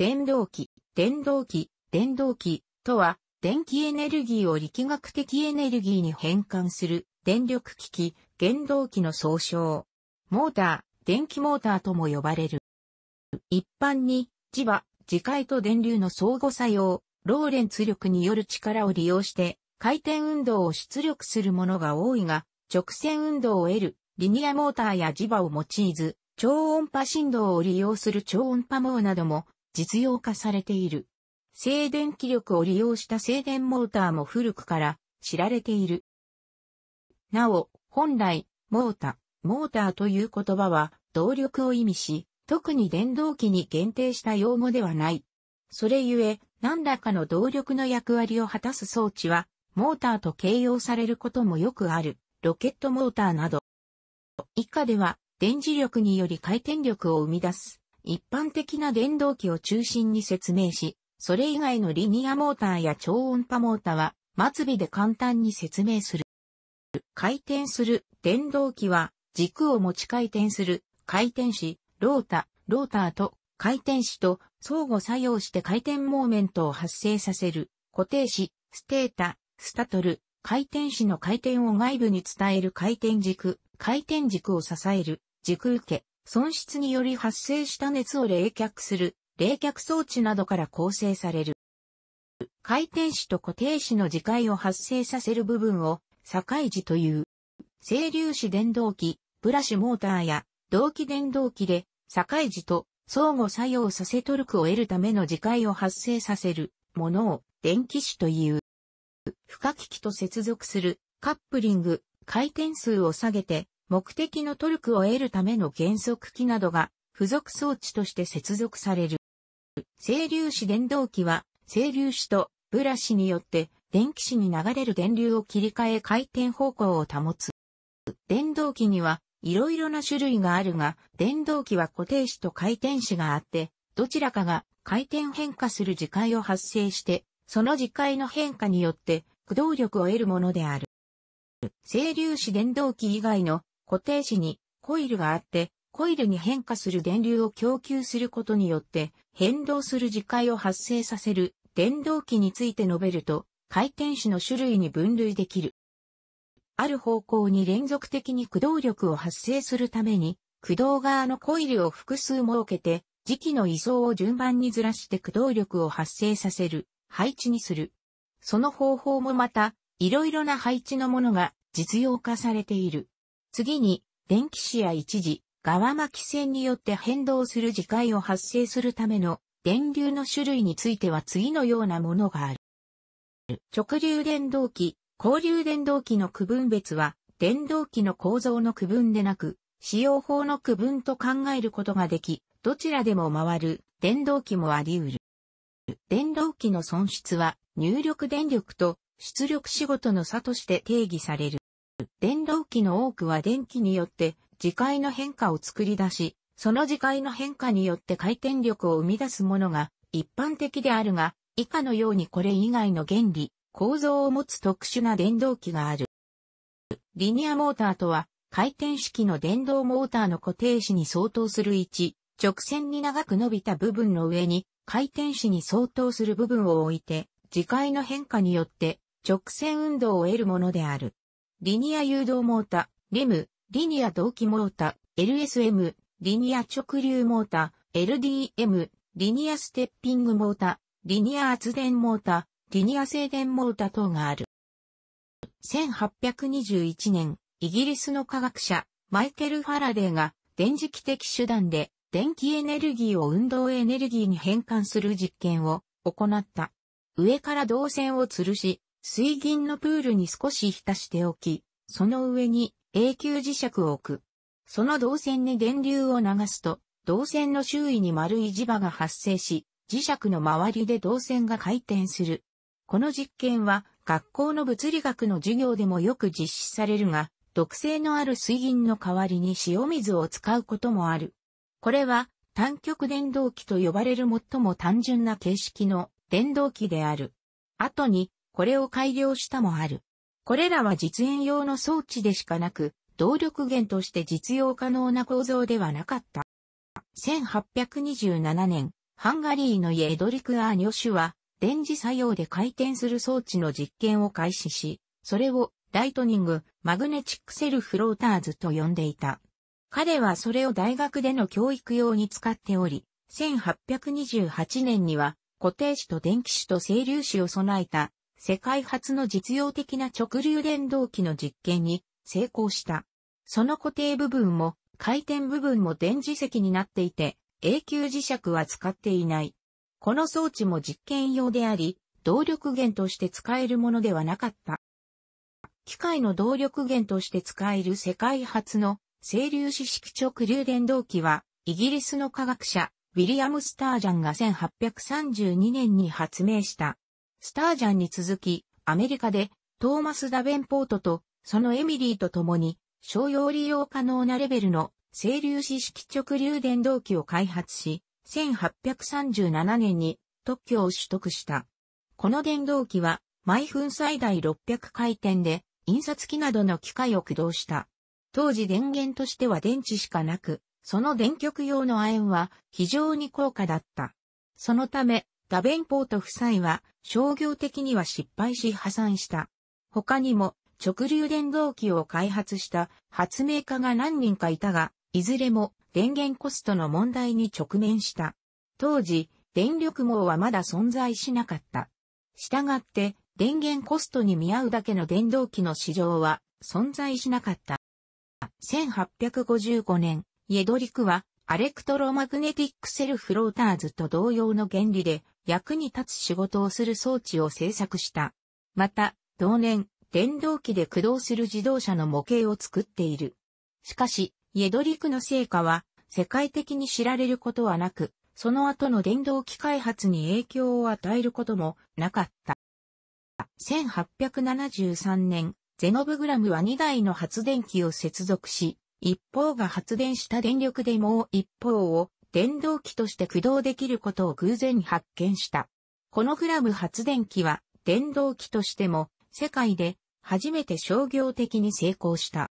電動機、電動機、電動機とは、電気エネルギーを力学的エネルギーに変換する電力機器、原動機の総称。モーター、電気モーターとも呼ばれる。一般に、磁場、磁界と電流の相互作用、ローレンツ力による力を利用して、回転運動を出力するものが多いが、直線運動を得る、リニアモーターや磁場を用いず、超音波振動を利用する超音波網なども実用化されている。静電気力を利用した静電モーターも古くから知られている。なお、本来、モータ、モーターという言葉は動力を意味し、特に電動機に限定した用語ではない。それゆえ、何らかの動力の役割を果たす装置は、モーターと形容されることもよくある、ロケットモーターなど。以下では、電磁力により回転力を生み出す、一般的な電動機を中心に説明し、それ以外のリニアモーターや超音波モーターは末尾で簡単に説明する。回転する電動機は軸を持ち回転する回転子、ロータ、ローターと回転子と相互作用して回転モーメントを発生させる固定子、ステータ、スタトル、回転子の回転を外部に伝える回転軸、回転軸を支える軸受け、損失により発生した熱を冷却する、冷却装置などから構成される。回転子と固定子の磁界を発生させる部分を、境磁という。整粒子電動機、ブラシモーターや、同期電動機で、境磁と相互作用させトルクを得るための磁界を発生させるものを電気子という。不可機器と接続するカップリング、回転数を下げて目的のトルクを得るための減速機などが付属装置として接続される。整粒子電動機は、整粒子とブラシによって電気子に流れる電流を切り替え回転方向を保つ。電動機には、いろいろな種類があるが、電動機は固定子と回転子があって、どちらかが回転変化する磁界を発生して、その磁界の変化によって駆動力を得るものである。整粒子電動機以外の固定子にコイルがあって、コイルに変化する電流を供給することによって変動する磁界を発生させる電動機について述べると回転子の種類に分類できる。ある方向に連続的に駆動力を発生するために駆動側のコイルを複数設けて磁気の位相を順番にずらして駆動力を発生させる配置にする。その方法もまたいろいろな配置のものが実用化されている。次に、電気子や一時、側巻き線によって変動する磁界を発生するための電流の種類については次のようなものがある。直流電動機、交流電動機の区分別は、電動機の構造の区分でなく、使用法の区分と考えることができ、どちらでも回る電動機もあり得る。電動機の損失は入力電力と出力仕事の差として定義される。電動機の多くは電気によって磁界の変化を作り出し、その磁界の変化によって回転力を生み出すものが一般的であるが、以下のようにこれ以外の原理、構造を持つ特殊な電動機がある。リニアモーターとは、回転式の電動モーターの固定子に相当する位置、直線に長く伸びた部分の上に、回転子に相当する部分を置いて、磁界の変化によって直線運動を得るものである。リニア誘導モータ、リム、リニア同期モータ、LSM、リニア直流モータ、LDM、リニアステッピングモータ、リニア圧電モータ、リニア静電モータ等がある。1821年、イギリスの科学者、マイケル・ファラデーが電磁気的手段で電気エネルギーを運動エネルギーに変換する実験を行った。上から導線を吊るし、水銀のプールに少し浸しておき、その上に永久磁石を置く。その導線に電流を流すと、導線の周囲に丸い磁場が発生し、磁石の周りで導線が回転する。この実験は学校の物理学の授業でもよく実施されるが、毒性のある水銀の代わりに塩水を使うこともある。これは単極電動機と呼ばれる最も単純な形式の電動機である。後にこれを改良したもある。これらは実演用の装置でしかなく、動力源として実用可能な構造ではなかった。1827年、ハンガリーのイエドリク・アーニョシュは、電磁作用で回転する装置の実験を開始し、それをライトニング・マグネチック・セル・フローターズと呼んでいた。彼はそれを大学での教育用に使っており、1828年には固定子と電気子と整流子を備えた世界初の実用的な直流電動機の実験に成功した。その固定部分も回転部分も電磁石になっていて、永久磁石は使っていない。この装置も実験用であり、動力源として使えるものではなかった。機械の動力源として使える世界初の整流式式直流電動機は、イギリスの科学者、ウィリアム・スタージャンが1832年に発明したスタージャンに続き、アメリカでトーマス・ダベンポートとそのエミリーと共に商用利用可能なレベルの整流子式直流電動機を開発し、1837年に特許を取得した。この電動機は毎分最大600回転で印刷機などの機械を駆動した。当時電源としては電池しかなく、その電極用の亜鉛は非常に高価だった。そのため、ダベンポート夫妻は商業的には失敗し破産した。他にも直流電動機を開発した発明家が何人かいたが、いずれも電源コストの問題に直面した。当時、電力網はまだ存在しなかった。したがって、電源コストに見合うだけの電動機の市場は存在しなかった。1855年、イエドリクはアレクトロマグネティックセルフローターズと同様の原理で役に立つ仕事をする装置を製作した。また、同年、電動機で駆動する自動車の模型を作っている。しかし、イェドリクの成果は世界的に知られることはなく、その後の電動機開発に影響を与えることもなかった。1873年、ゼノブグラムは2台の発電機を接続し、一方が発電した電力でもう一方を電動機として駆動できることを偶然発見した。このグラム発電機は電動機としても世界で初めて商業的に成功した。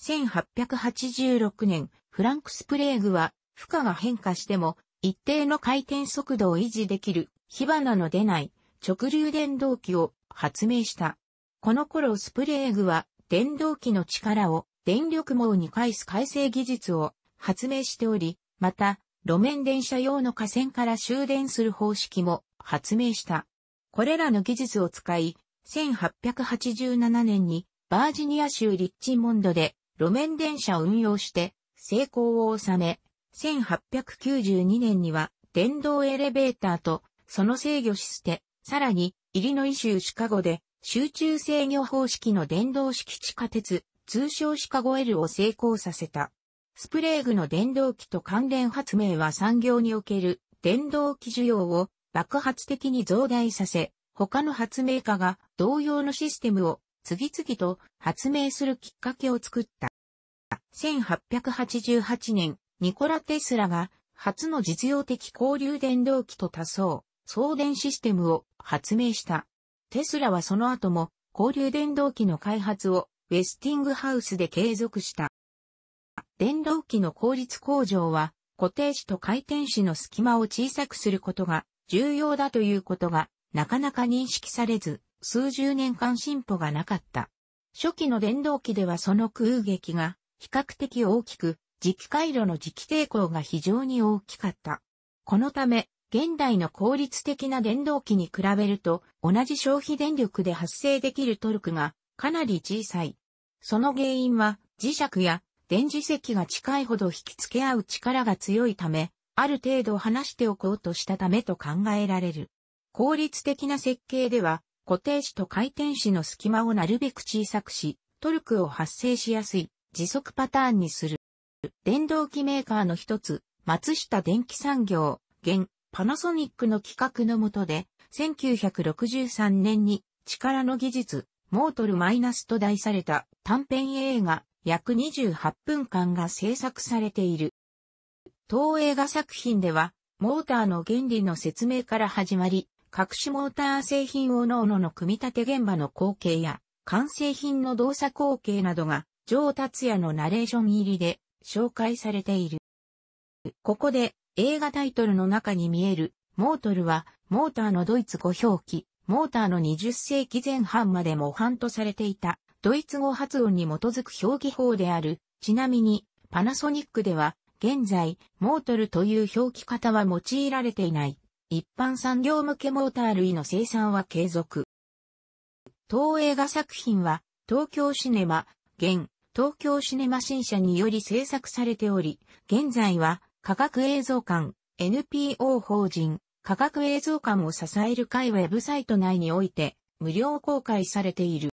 1886年、フランクスプレーグは負荷が変化しても一定の回転速度を維持できる火花の出ない直流電動機を発明した。この頃スプレーグは電動機の力を電力網に返す改正技術を発明しており、また、路面電車用の架線から終電する方式も発明した。これらの技術を使い、1887年にバージニア州リッチモンドで路面電車を運用して成功を収め、1892年には電動エレベーターとその制御システ、さらにイリノイ州シカゴで集中制御方式の電動式地下鉄通称シカゴ L を成功させた。スプレーグの電動機と関連発明は産業における電動機需要を爆発的に増大させ、他の発明家が同様のシステムを次々と発明するきっかけを作った。1888年、ニコラ・テスラが初の実用的交流電動機と多層、送電システムを発明した。テスラはその後も交流電動機の開発をウェスティングハウスで継続した。電動機の効率向上は、固定子と回転子の隙間を小さくすることが重要だということがなかなか認識されず、数十年間進歩がなかった。初期の電動機ではその空撃が比較的大きく、磁気回路の磁気抵抗が非常に大きかった。このため、現代の効率的な電動機に比べると、同じ消費電力で発生できるトルクがかなり小さい。その原因は磁石や電磁石が近いほど引き付け合う力が強いため、ある程度離しておこうとしたためと考えられる。効率的な設計では、固定子と回転子の隙間をなるべく小さくし、トルクを発生しやすい時速パターンにする。電動機メーカーの一つ、松下電機産業、現、パナソニックの企画のもとで、1963年に力の技術、モートルマイナスと題された短編映画約28分間が制作されている。当映画作品では、モーターの原理の説明から始まり、各種モーター製品をのおのの組み立て現場の光景や、完成品の動作光景などが、上達也のナレーション入りで紹介されている。ここで映画タイトルの中に見えるモートルはモーターのドイツ語表記モーターの20世紀前半まで模範とされていた、ドイツ語発音に基づく表記法である。ちなみに、パナソニックでは、現在、モートルという表記方は用いられていない。一般産業向けモーター類の生産は継続。東映画作品は、東京シネマ、現、東京シネマ新社により制作されており、現在は、科学映像館、NPO 法人、科学映像館を支える会ウェブサイト内において無料公開されている。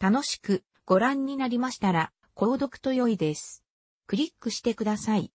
楽しくご覧になりましたら、購読と良いです。クリックしてください。